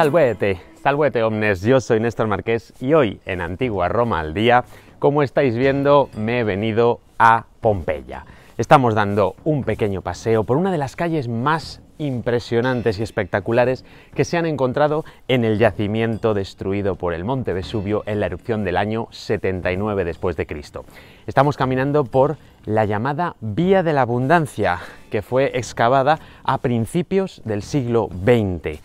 Salvete, salvete omnes, yo soy Néstor Marqués y hoy en Antigua Roma al Día, como estáis viendo, me he venido a Pompeya. Estamos dando un pequeño paseo por una de las calles más impresionantes y espectaculares que se han encontrado en el yacimiento destruido por el monte Vesubio en la erupción del año 79 después de Cristo. Estamos caminando por la llamada Vía de la Abundancia, que fue excavada a principios del siglo XX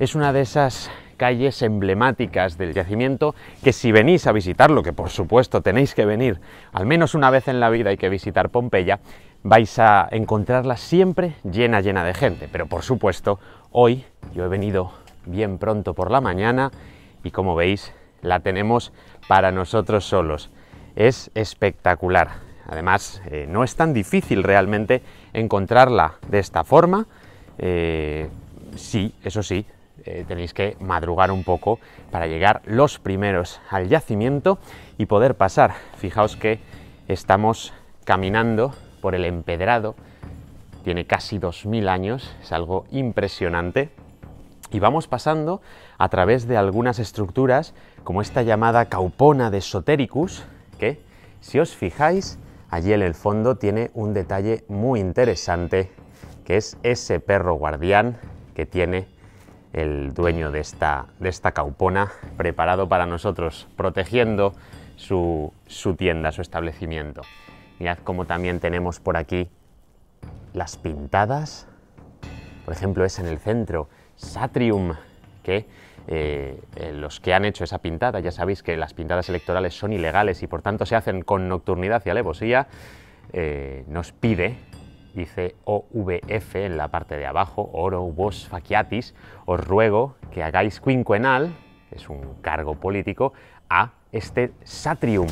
es una de esas calles emblemáticas del yacimiento que si venís a visitarlo, que por supuesto tenéis que venir al menos una vez en la vida y que visitar Pompeya, vais a encontrarla siempre llena, llena de gente. Pero por supuesto, hoy yo he venido bien pronto por la mañana y como veis la tenemos para nosotros solos. Es espectacular. Además, eh, no es tan difícil realmente encontrarla de esta forma. Eh, sí, eso sí, eh, tenéis que madrugar un poco para llegar los primeros al yacimiento y poder pasar. Fijaos que estamos caminando por el empedrado, tiene casi 2.000 años, es algo impresionante. Y vamos pasando a través de algunas estructuras, como esta llamada caupona de Sotericus, que, si os fijáis, allí en el fondo tiene un detalle muy interesante, que es ese perro guardián que tiene el dueño de esta, caupona, preparado para nosotros, protegiendo su, tienda, su establecimiento. Mirad cómo también tenemos por aquí las pintadas. Por ejemplo, es en el centro, Satrium, que eh, eh, los que han hecho esa pintada, ya sabéis que las pintadas electorales son ilegales y por tanto se hacen con nocturnidad y alevosía, eh, nos pide dice OVF en la parte de abajo, oro vos faciatis, os ruego que hagáis quinquenal, es un cargo político, a este satrium.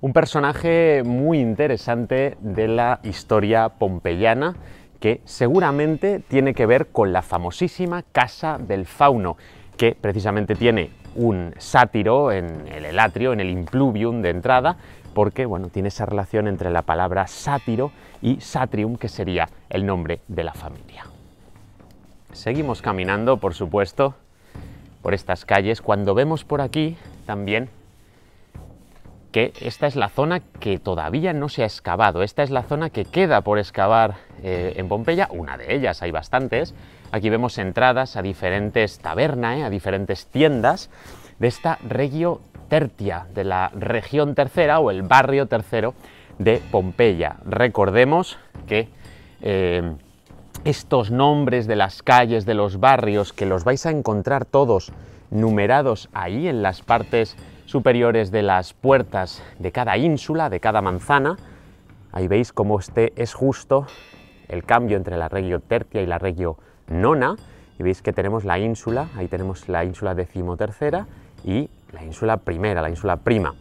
Un personaje muy interesante de la historia pompeyana que seguramente tiene que ver con la famosísima Casa del Fauno, que precisamente tiene un sátiro en el atrio, en el impluvium de entrada, porque bueno, tiene esa relación entre la palabra sátiro y satrium, que sería el nombre de la familia. Seguimos caminando, por supuesto, por estas calles. Cuando vemos por aquí también que esta es la zona que todavía no se ha excavado, esta es la zona que queda por excavar eh, en Pompeya, una de ellas, hay bastantes. Aquí vemos entradas a diferentes tabernas, eh, a diferentes tiendas de esta regio tertia de la región tercera o el barrio tercero de Pompeya. Recordemos que eh, estos nombres de las calles, de los barrios, que los vais a encontrar todos numerados ahí en las partes superiores de las puertas de cada ínsula, de cada manzana, ahí veis cómo este es justo el cambio entre la regio tertia y la regio nona, y veis que tenemos la ínsula, ahí tenemos la ínsula decimotercera y la ínsula primera, la ínsula prima.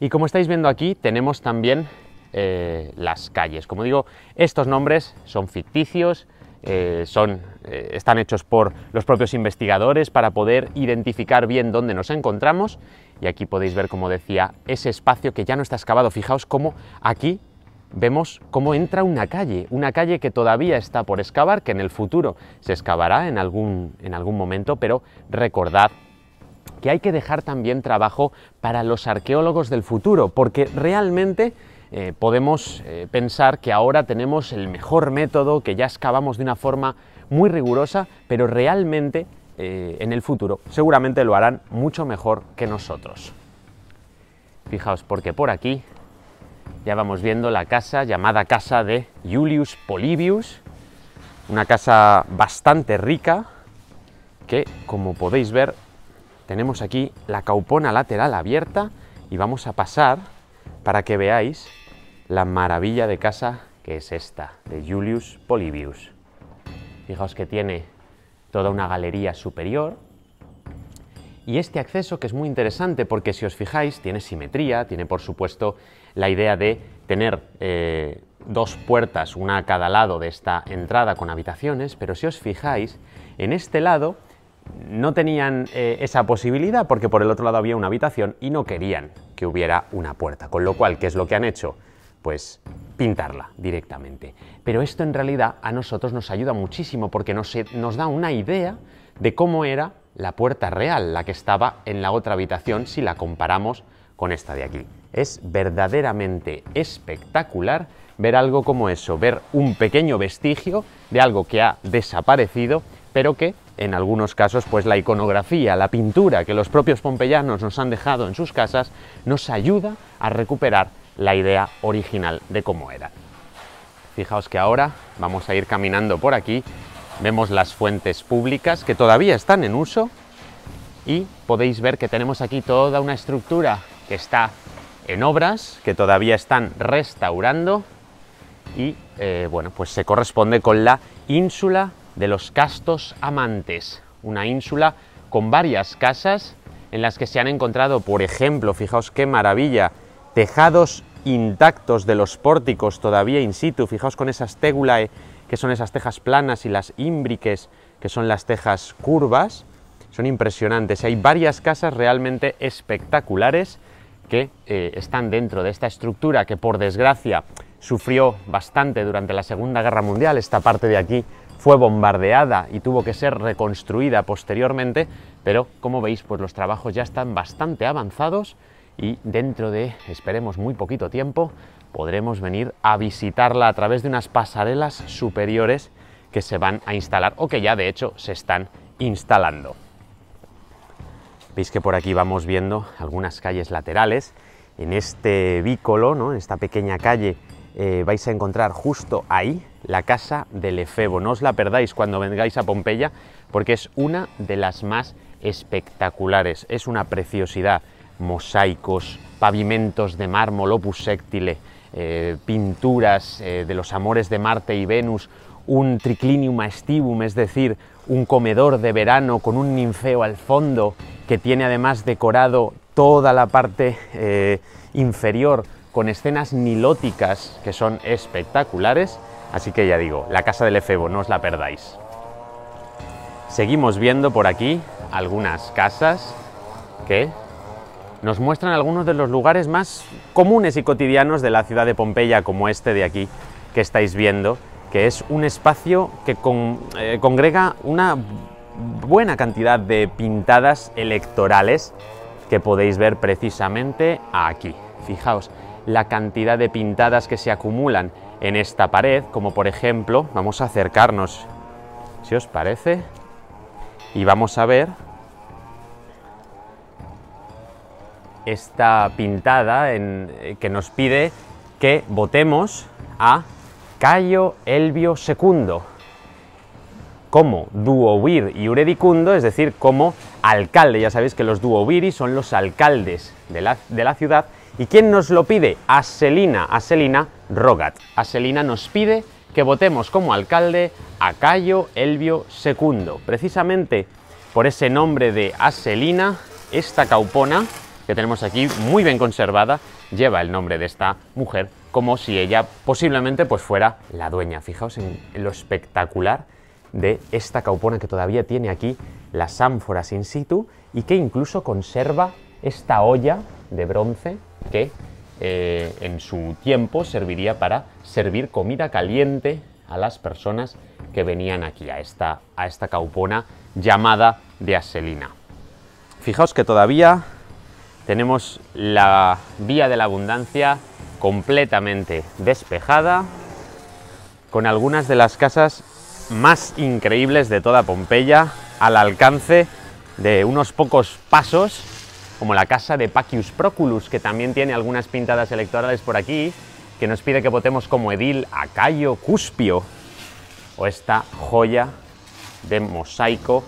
Y como estáis viendo aquí, tenemos también eh, las calles. Como digo, estos nombres son ficticios, eh, son, eh, están hechos por los propios investigadores para poder identificar bien dónde nos encontramos. Y aquí podéis ver, como decía, ese espacio que ya no está excavado. Fijaos cómo aquí vemos cómo entra una calle, una calle que todavía está por excavar, que en el futuro se excavará en algún, en algún momento, pero recordad que hay que dejar también trabajo para los arqueólogos del futuro, porque realmente eh, podemos eh, pensar que ahora tenemos el mejor método, que ya excavamos de una forma muy rigurosa, pero realmente eh, en el futuro seguramente lo harán mucho mejor que nosotros. Fijaos, porque por aquí ya vamos viendo la casa llamada casa de Julius Polybius, una casa bastante rica que, como podéis ver, tenemos aquí la caupona lateral abierta y vamos a pasar para que veáis la maravilla de casa que es esta, de Julius Polybius. Fijaos que tiene toda una galería superior y este acceso que es muy interesante porque si os fijáis tiene simetría, tiene por supuesto la idea de tener eh, dos puertas, una a cada lado de esta entrada con habitaciones, pero si os fijáis, en este lado no tenían eh, esa posibilidad porque por el otro lado había una habitación y no querían que hubiera una puerta. Con lo cual, ¿qué es lo que han hecho? Pues pintarla directamente. Pero esto en realidad a nosotros nos ayuda muchísimo porque nos, eh, nos da una idea de cómo era la puerta real, la que estaba en la otra habitación si la comparamos con esta de aquí. Es verdaderamente espectacular ver algo como eso, ver un pequeño vestigio de algo que ha desaparecido, pero que en algunos casos, pues la iconografía, la pintura que los propios pompeyanos nos han dejado en sus casas, nos ayuda a recuperar la idea original de cómo era. Fijaos que ahora vamos a ir caminando por aquí, vemos las fuentes públicas que todavía están en uso y podéis ver que tenemos aquí toda una estructura que está en obras, que todavía están restaurando y eh, bueno, pues se corresponde con la ínsula de los castos amantes, una ínsula con varias casas en las que se han encontrado, por ejemplo, fijaos qué maravilla, tejados intactos de los pórticos todavía in situ, fijaos con esas tegulae, que son esas tejas planas, y las ímbriques, que son las tejas curvas, son impresionantes. Hay varias casas realmente espectaculares que eh, están dentro de esta estructura que, por desgracia, sufrió bastante durante la Segunda Guerra Mundial, esta parte de aquí fue bombardeada y tuvo que ser reconstruida posteriormente, pero como veis, pues los trabajos ya están bastante avanzados y dentro de, esperemos, muy poquito tiempo, podremos venir a visitarla a través de unas pasarelas superiores que se van a instalar o que ya de hecho se están instalando. Veis que por aquí vamos viendo algunas calles laterales. En este vícolo, en esta pequeña calle, eh, vais a encontrar justo ahí la casa del Efebo. No os la perdáis cuando vengáis a Pompeya porque es una de las más espectaculares. Es una preciosidad. Mosaicos, pavimentos de mármol, opus sectile, eh, pinturas eh, de los amores de Marte y Venus, un triclinium aestivum, es decir, un comedor de verano con un ninfeo al fondo que tiene además decorado toda la parte eh, inferior con escenas nilóticas que son espectaculares Así que ya digo, la casa del efebo, no os la perdáis. Seguimos viendo por aquí algunas casas que nos muestran algunos de los lugares más comunes y cotidianos de la ciudad de Pompeya, como este de aquí que estáis viendo, que es un espacio que eh, congrega una buena cantidad de pintadas electorales que podéis ver precisamente aquí. Fijaos la cantidad de pintadas que se acumulan en esta pared, como por ejemplo, vamos a acercarnos, si os parece, y vamos a ver esta pintada en, eh, que nos pide que votemos a Cayo Elvio II como duovir y uredicundo, es decir, como alcalde. Ya sabéis que los duoviri son los alcaldes de la, ciudad. ¿Y quién nos lo pide? A Selina, Rogat. Aselina nos pide que votemos como alcalde a Cayo Elvio II. Precisamente por ese nombre de Aselina, esta caupona que tenemos aquí, muy bien conservada, lleva el nombre de esta mujer como si ella posiblemente pues fuera la dueña. Fijaos en lo espectacular de esta caupona que todavía tiene aquí las ánforas in situ y que incluso conserva esta olla de bronce que eh, en su tiempo serviría para servir comida caliente a las personas que venían aquí, a esta, a esta caupona llamada de Aselina. Fijaos que todavía tenemos la vía de la abundancia completamente despejada, con algunas de las casas más increíbles de toda Pompeya al alcance de unos pocos pasos como la casa de Pacius Proculus, que también tiene algunas pintadas electorales por aquí, que nos pide que votemos como edil Acayo Cuspio, o esta joya de mosaico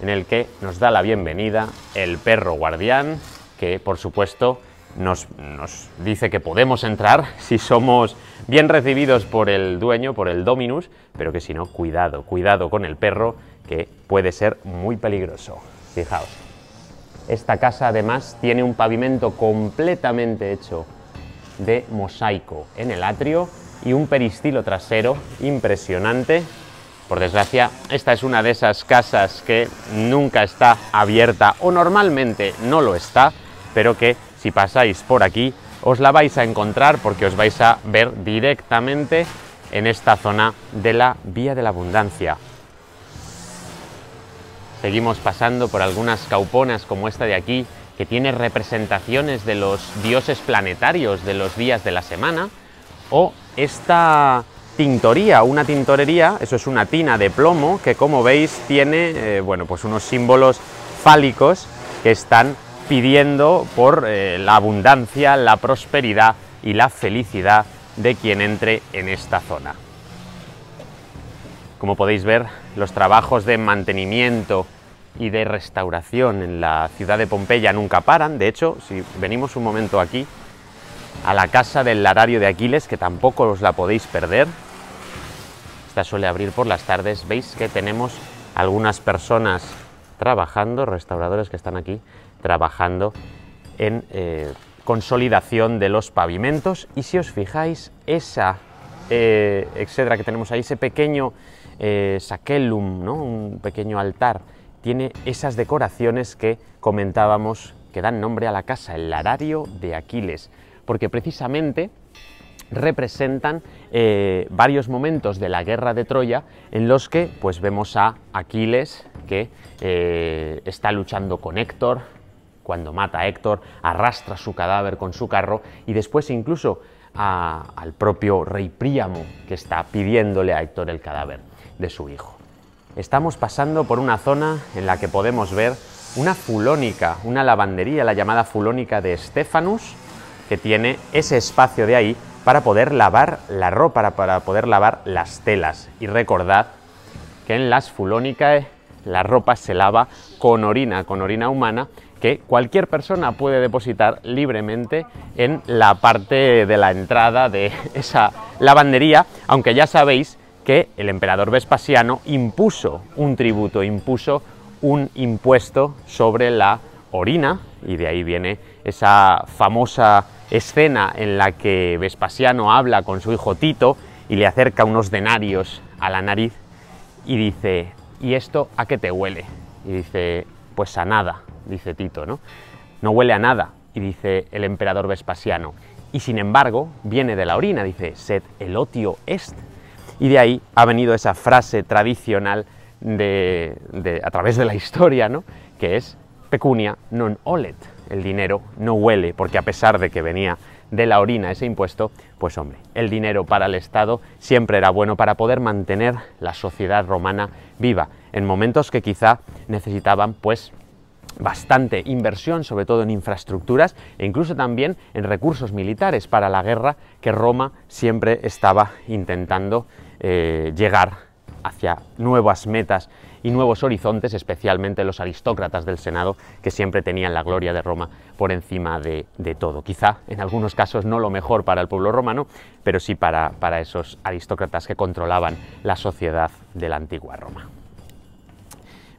en el que nos da la bienvenida el perro guardián, que por supuesto nos, nos, dice que podemos entrar si somos bien recibidos por el dueño, por el dominus, pero que si no, cuidado, cuidado con el perro, que puede ser muy peligroso. Fijaos. Esta casa además tiene un pavimento completamente hecho de mosaico en el atrio y un peristilo trasero impresionante. Por desgracia, esta es una de esas casas que nunca está abierta o normalmente no lo está, pero que si pasáis por aquí os la vais a encontrar porque os vais a ver directamente en esta zona de la Vía de la Abundancia. Seguimos pasando por algunas cauponas como esta de aquí, que tiene representaciones de los dioses planetarios de los días de la semana, o esta tintoría, una tintorería, eso es una tina de plomo que como veis tiene eh, bueno, pues unos símbolos fálicos que están pidiendo por eh, la abundancia, la prosperidad y la felicidad de quien entre en esta zona. Como podéis ver, los trabajos de mantenimiento y de restauración en la ciudad de Pompeya nunca paran. De hecho, si venimos un momento aquí, a la casa del Larario de Aquiles, que tampoco os la podéis perder. Esta suele abrir por las tardes. Veis que tenemos algunas personas trabajando, restauradores que están aquí, trabajando en eh, consolidación de los pavimentos. Y si os fijáis, esa excedra eh, etcétera que tenemos ahí, ese pequeño eh, saquelum, un pequeño altar, tiene esas decoraciones que comentábamos que dan nombre a la casa, el arario de Aquiles, porque precisamente representan eh, varios momentos de la guerra de Troya en los que pues vemos a Aquiles que eh, está luchando con Héctor, cuando mata a Héctor, arrastra su cadáver con su carro y después incluso al propio rey Príamo que está pidiéndole a Héctor el cadáver de su hijo. Estamos pasando por una zona en la que podemos ver una fulónica, una lavandería, la llamada fulónica de Stephanus, que tiene ese espacio de ahí para poder lavar la ropa, para poder lavar las telas. Y recordad que en las fulónicas eh, la ropa se lava con orina, con orina humana, que cualquier persona puede depositar libremente en la parte de la entrada de esa lavandería, aunque ya sabéis que el emperador Vespasiano impuso un tributo, impuso un impuesto sobre la orina, y de ahí viene esa famosa escena en la que Vespasiano habla con su hijo Tito y le acerca unos denarios a la nariz y dice, ¿y esto a qué te huele? Y dice, pues a nada, dice Tito, ¿no? No huele a nada, y dice el emperador Vespasiano. Y sin embargo, viene de la orina, dice, sed otio est, y de ahí ha venido esa frase tradicional de, a través de la historia, ¿no? que es pecunia non olet, el dinero no huele, porque a pesar de que venía de la orina ese impuesto, pues hombre, el dinero para el Estado siempre era bueno para poder mantener la sociedad romana viva, en momentos que quizá necesitaban pues bastante inversión, sobre todo en infraestructuras e incluso también en recursos militares para la guerra que Roma siempre estaba intentando eh, llegar hacia nuevas metas y nuevos horizontes, especialmente los aristócratas del Senado, que siempre tenían la gloria de Roma por encima de, todo. Quizá en algunos casos no lo mejor para el pueblo romano, pero sí para, para esos aristócratas que controlaban la sociedad de la antigua Roma.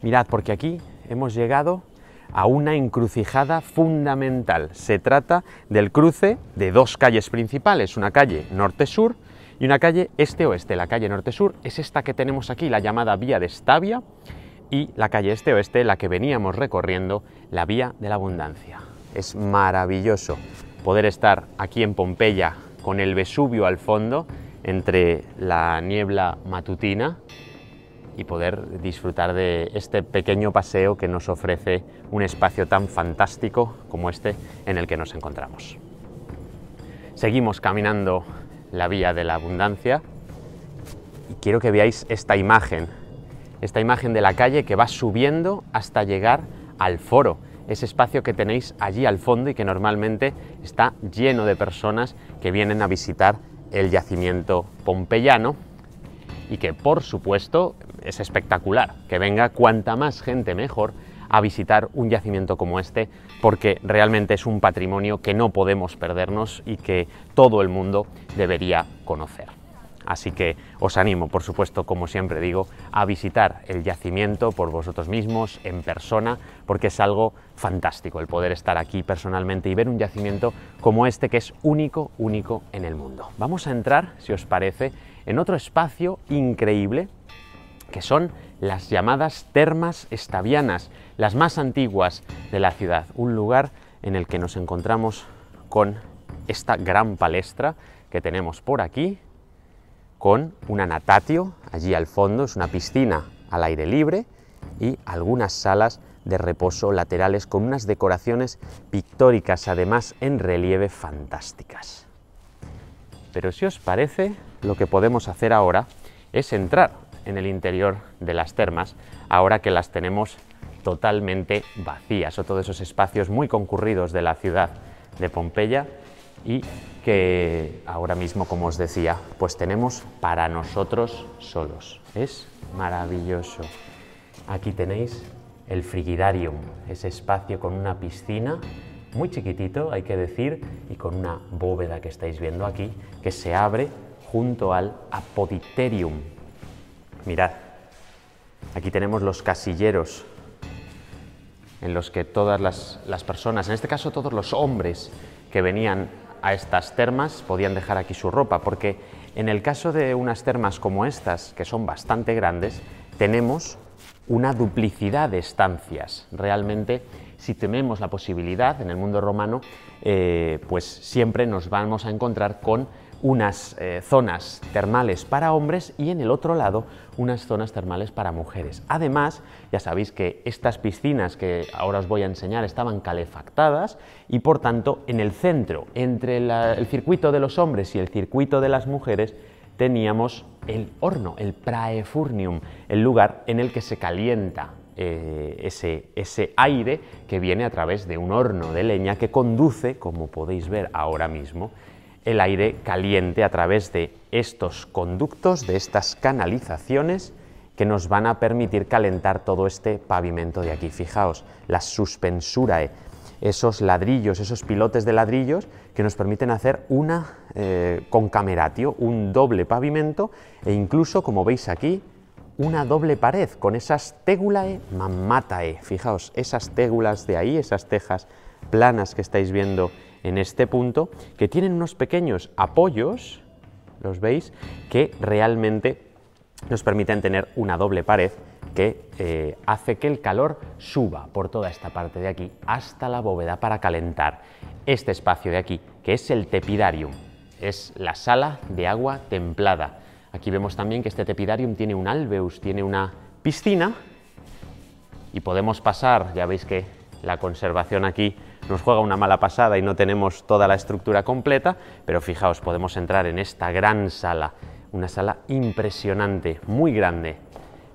Mirad, porque aquí hemos llegado a una encrucijada fundamental. Se trata del cruce de dos calles principales, una calle norte-sur y una calle este-oeste. La calle norte-sur es esta que tenemos aquí, la llamada vía de Estavia, y la calle este-oeste, la que veníamos recorriendo, la vía de la abundancia. Es maravilloso poder estar aquí en Pompeya con el Vesubio al fondo, entre la niebla matutina y poder disfrutar de este pequeño paseo que nos ofrece un espacio tan fantástico como este en el que nos encontramos. Seguimos caminando la vía de la abundancia y quiero que veáis esta imagen, esta imagen de la calle que va subiendo hasta llegar al foro, ese espacio que tenéis allí al fondo y que normalmente está lleno de personas que vienen a visitar el yacimiento pompeyano y que por supuesto es espectacular que venga cuanta más gente mejor a visitar un yacimiento como este porque realmente es un patrimonio que no podemos perdernos y que todo el mundo debería conocer. Así que os animo, por supuesto, como siempre digo, a visitar el yacimiento por vosotros mismos, en persona, porque es algo fantástico el poder estar aquí personalmente y ver un yacimiento como este que es único, único en el mundo. Vamos a entrar, si os parece, en otro espacio increíble que son las llamadas termas estavianas, las más antiguas de la ciudad, un lugar en el que nos encontramos con esta gran palestra que tenemos por aquí, con una natatio allí al fondo, es una piscina al aire libre y algunas salas de reposo laterales con unas decoraciones pictóricas, además en relieve fantásticas. Pero si os parece, lo que podemos hacer ahora es entrar en el interior de las termas, ahora que las tenemos totalmente vacías, o todos esos espacios muy concurridos de la ciudad de Pompeya y que ahora mismo, como os decía, pues tenemos para nosotros solos. Es maravilloso. Aquí tenéis el frigidarium, ese espacio con una piscina muy chiquitito, hay que decir, y con una bóveda que estáis viendo aquí, que se abre junto al apoditerium. Mirad, aquí tenemos los casilleros en los que todas las, personas, en este caso todos los hombres que venían a estas termas podían dejar aquí su ropa, porque en el caso de unas termas como estas, que son bastante grandes, tenemos una duplicidad de estancias. Realmente si tememos la posibilidad en el mundo romano, eh, pues siempre nos vamos a encontrar con unas eh, zonas termales para hombres y en el otro lado unas zonas termales para mujeres. Además, ya sabéis que estas piscinas que ahora os voy a enseñar estaban calefactadas y por tanto en el centro, entre el circuito de los hombres y el circuito de las mujeres, teníamos el horno, el praefurnium, el lugar en el que se calienta eh, ese, aire que viene a través de un horno de leña que conduce, como podéis ver ahora mismo, el aire caliente a través de estos conductos, de estas canalizaciones que nos van a permitir calentar todo este pavimento de aquí. Fijaos, la suspensurae, eh, esos ladrillos, esos pilotes de ladrillos que nos permiten hacer una eh, concameratio, un doble pavimento e incluso, como veis aquí, una doble pared con esas tegulae mammatae. Fijaos, esas tégulas de ahí, esas tejas planas que estáis viendo en este punto, que tienen unos pequeños apoyos, los veis, que realmente nos permiten tener una doble pared que eh, hace que el calor suba por toda esta parte de aquí hasta la bóveda para calentar este espacio de aquí, que es el tepidarium, es la sala de agua templada Aquí vemos también que este tepidarium tiene un alveus, tiene una piscina y podemos pasar, ya veis que la conservación aquí nos juega una mala pasada y no tenemos toda la estructura completa, pero fijaos, podemos entrar en esta gran sala, una sala impresionante, muy grande,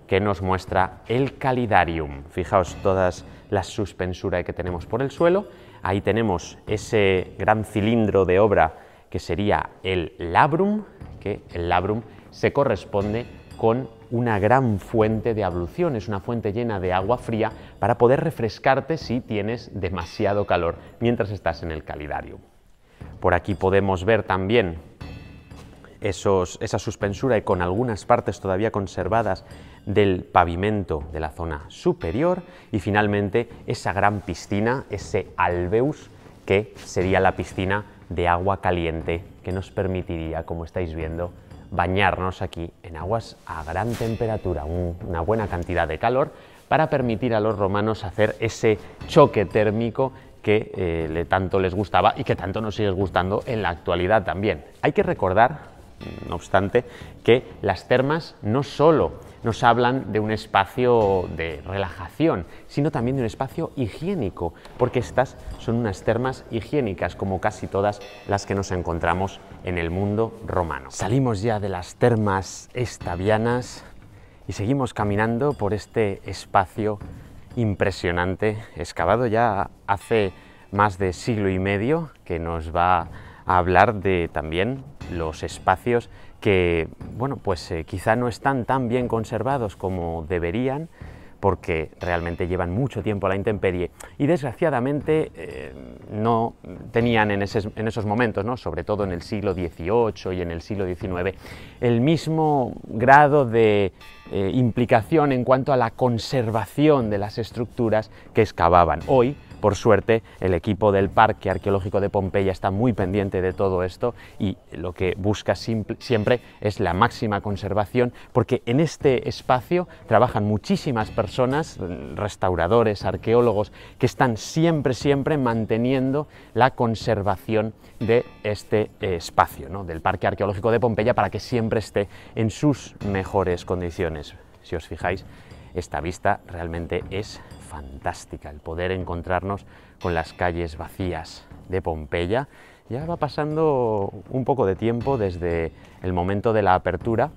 que nos muestra el calidarium. Fijaos todas las suspensuras que tenemos por el suelo. Ahí tenemos ese gran cilindro de obra que sería el labrum, que el labrum se corresponde con una gran fuente de ablución, es una fuente llena de agua fría para poder refrescarte si tienes demasiado calor mientras estás en el calidarium. Por aquí podemos ver también esa suspensura y con algunas partes todavía conservadas del pavimento de la zona superior y finalmente esa gran piscina, ese alveus que sería la piscina de agua caliente que nos permitiría, como estáis viendo, bañarnos aquí en aguas a gran temperatura, una buena cantidad de calor, para permitir a los romanos hacer ese choque térmico que eh, tanto les gustaba y que tanto nos sigue gustando en la actualidad también. Hay que recordar, no obstante, que las termas no solo nos hablan de un espacio de relajación, sino también de un espacio higiénico, porque estas son unas termas higiénicas, como casi todas las que nos encontramos en el mundo romano. Salimos ya de las termas estavianas y seguimos caminando por este espacio impresionante, excavado ya hace más de siglo y medio, que nos va a hablar de también los espacios que, bueno, pues eh, quizá no están tan bien conservados como deberían, porque realmente llevan mucho tiempo a la intemperie y desgraciadamente eh, no tenían en, esos momentos, ¿no? sobre todo en el siglo XVIII y en el siglo XIX, el mismo grado de eh, implicación en cuanto a la conservación de las estructuras que excavaban. Hoy por suerte, el equipo del Parque Arqueológico de Pompeya está muy pendiente de todo esto y lo que busca siempre es la máxima conservación, porque en este espacio trabajan muchísimas personas, restauradores, arqueólogos, que están siempre, siempre manteniendo la conservación de este eh, espacio, del Parque Arqueológico de Pompeya, para que siempre esté en sus mejores condiciones. Si os fijáis, esta vista realmente es fantástica el poder encontrarnos con las calles vacías de Pompeya. Ya va pasando un poco de tiempo desde el momento de la apertura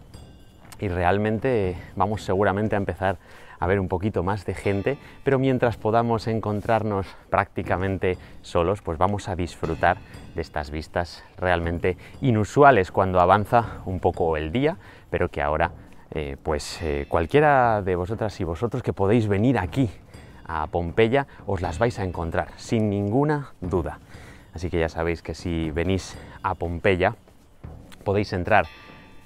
y realmente vamos seguramente a empezar a ver un poquito más de gente, pero mientras podamos encontrarnos prácticamente solos, pues vamos a disfrutar de estas vistas realmente inusuales cuando avanza un poco el día, pero que ahora eh, pues eh, cualquiera de vosotras y vosotros que podéis venir aquí a Pompeya, os las vais a encontrar, sin ninguna duda. Así que ya sabéis que si venís a Pompeya, podéis entrar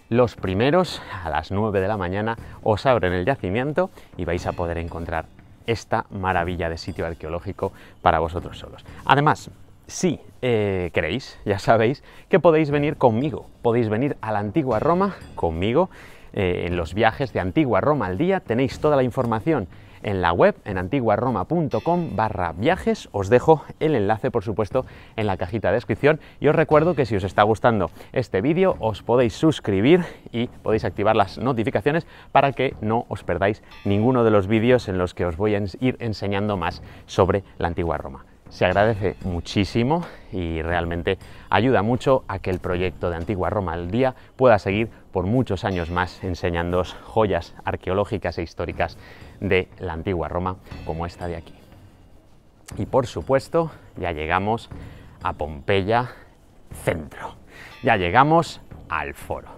los primeros a las 9 de la mañana, os abren el yacimiento y vais a poder encontrar esta maravilla de sitio arqueológico para vosotros solos. Además, si eh, queréis, ya sabéis que podéis venir conmigo, podéis venir a la antigua Roma conmigo. Eh, en los viajes de Antigua Roma al día tenéis toda la información en la web, en antiguaroma.com barra viajes. Os dejo el enlace, por supuesto, en la cajita de descripción. Y os recuerdo que si os está gustando este vídeo, os podéis suscribir y podéis activar las notificaciones para que no os perdáis ninguno de los vídeos en los que os voy a ir enseñando más sobre la antigua Roma se agradece muchísimo y realmente ayuda mucho a que el proyecto de Antigua Roma al Día pueda seguir por muchos años más enseñando joyas arqueológicas e históricas de la Antigua Roma como esta de aquí. Y por supuesto, ya llegamos a Pompeya Centro. Ya llegamos al foro.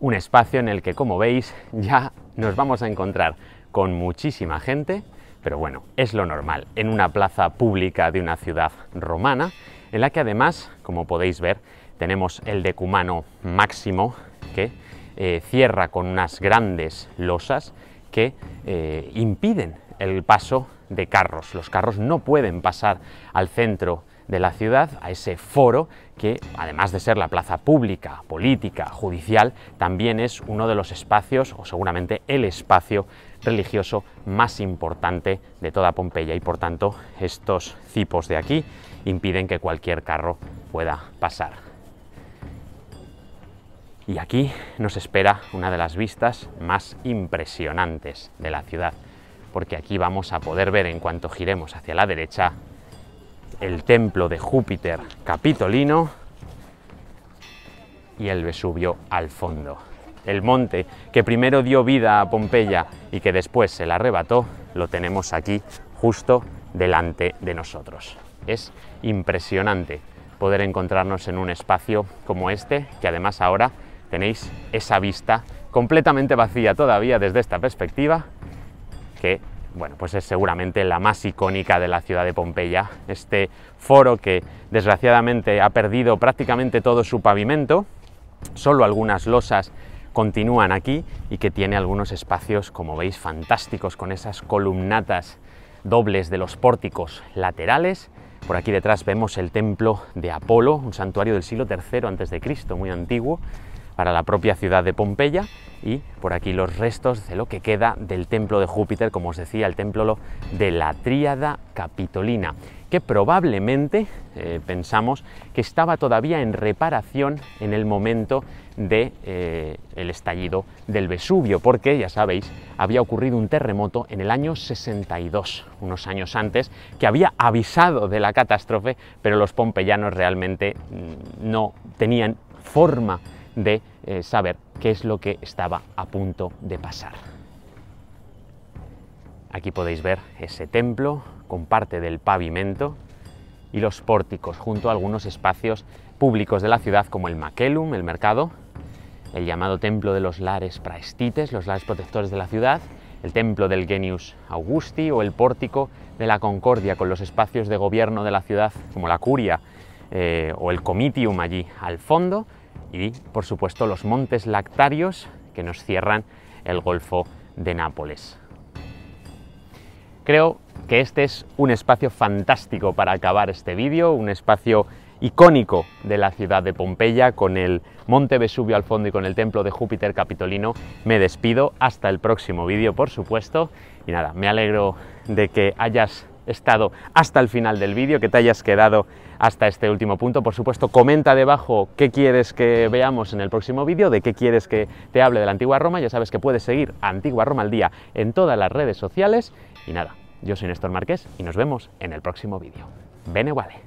Un espacio en el que, como veis, ya nos vamos a encontrar con muchísima gente pero bueno, es lo normal en una plaza pública de una ciudad romana, en la que además, como podéis ver, tenemos el decumano máximo que eh, cierra con unas grandes losas que eh, impiden el paso de carros. Los carros no pueden pasar al centro de la ciudad, a ese foro que además de ser la plaza pública, política, judicial, también es uno de los espacios, o seguramente el espacio religioso más importante de toda Pompeya y por tanto estos cipos de aquí impiden que cualquier carro pueda pasar. Y aquí nos espera una de las vistas más impresionantes de la ciudad, porque aquí vamos a poder ver en cuanto giremos hacia la derecha el templo de Júpiter Capitolino y el Vesubio al fondo. El monte que primero dio vida a Pompeya y que después se la arrebató, lo tenemos aquí justo delante de nosotros. Es impresionante poder encontrarnos en un espacio como este, que además ahora tenéis esa vista completamente vacía todavía desde esta perspectiva, que bueno, pues es seguramente la más icónica de la ciudad de Pompeya. Este foro que desgraciadamente ha perdido prácticamente todo su pavimento, solo algunas losas continúan aquí y que tiene algunos espacios, como veis, fantásticos con esas columnatas dobles de los pórticos laterales. Por aquí detrás vemos el templo de Apolo, un santuario del siglo III a.C., muy antiguo, para la propia ciudad de Pompeya y por aquí los restos de lo que queda del templo de Júpiter, como os decía, el templo de la Tríada Capitolina, que probablemente eh, pensamos que estaba todavía en reparación en el momento del de, eh, el estallido del Vesubio, porque ya sabéis, había ocurrido un terremoto en el año 62, unos años antes, que había avisado de la catástrofe, pero los pompeyanos realmente mm, no tenían forma de eh, saber qué es lo que estaba a punto de pasar. Aquí podéis ver ese templo con parte del pavimento y los pórticos junto a algunos espacios públicos de la ciudad como el Maquelum, el mercado, el llamado templo de los lares praestites, los lares protectores de la ciudad, el templo del Genius Augusti o el pórtico de la Concordia con los espacios de gobierno de la ciudad como la Curia eh, o el Comitium allí al fondo y por supuesto los montes lactarios que nos cierran el Golfo de Nápoles. Creo que este es un espacio fantástico para acabar este vídeo, un espacio icónico de la ciudad de Pompeya, con el Monte Vesubio al fondo y con el Templo de Júpiter Capitolino. Me despido, hasta el próximo vídeo, por supuesto. Y nada, me alegro de que hayas estado hasta el final del vídeo, que te hayas quedado hasta este último punto. Por supuesto, comenta debajo qué quieres que veamos en el próximo vídeo, de qué quieres que te hable de la Antigua Roma. Ya sabes que puedes seguir a Antigua Roma al día en todas las redes sociales. Y nada, yo soy Néstor Márquez y nos vemos en el próximo vídeo. Bene vale.